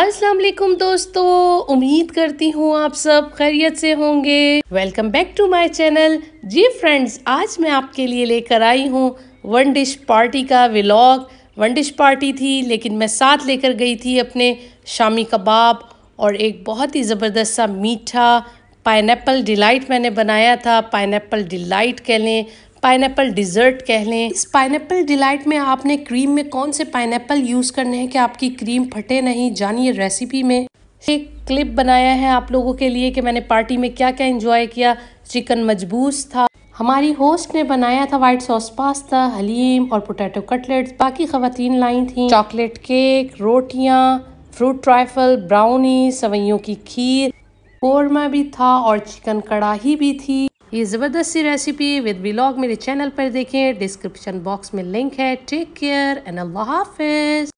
अस्सलाम वालेकुम दोस्तों उम्मीद करती हूँ आप सब खैरियत से होंगे welcome back to my channel जी फ्रेंड्स आज मैं आपके लिए लेकर आई हूँ वन डिश पार्टी का व्लॉग वन डिश पार्टी थी लेकिन मैं साथ लेकर गई थी अपने शामी कबाब और एक बहुत ही ज़बरदस्त सा मीठा पाइनएप्पल डिलाइट मैंने बनाया था पाइनएप्पल डिलाइट कह लें पाइनएप्पल डिज़र्ट कह लें इस पाइनएप्पल डिलाइट में आपने क्रीम में कौन से पाइनएप्पल यूज़ करने हैं कि आपकी क्रीम फटे नहीं जानिए रेसिपी में एक क्लिप बनाया है आप लोगों के लिए कि मैंने पार्टी में क्या क्या इंजॉय किया चिकन मजबूस था हमारी होस्ट ने बनाया था वाइट सॉस पास्ता हलीम और पोटैटो कटलेट बाकी खातन लाई थी चॉकलेट केक रोटियाँ फ्रूट ट्राइफल ब्राउनी सवैयों की खीर कौरमा भी था और चिकन कड़ाही भी थी ये ज़बरदस्त सी रेसिपी विद ब्लॉग मेरे चैनल पर देखें डिस्क्रिप्शन बॉक्स में लिंक है टेक केयर एंड अल्लाह हाफिज़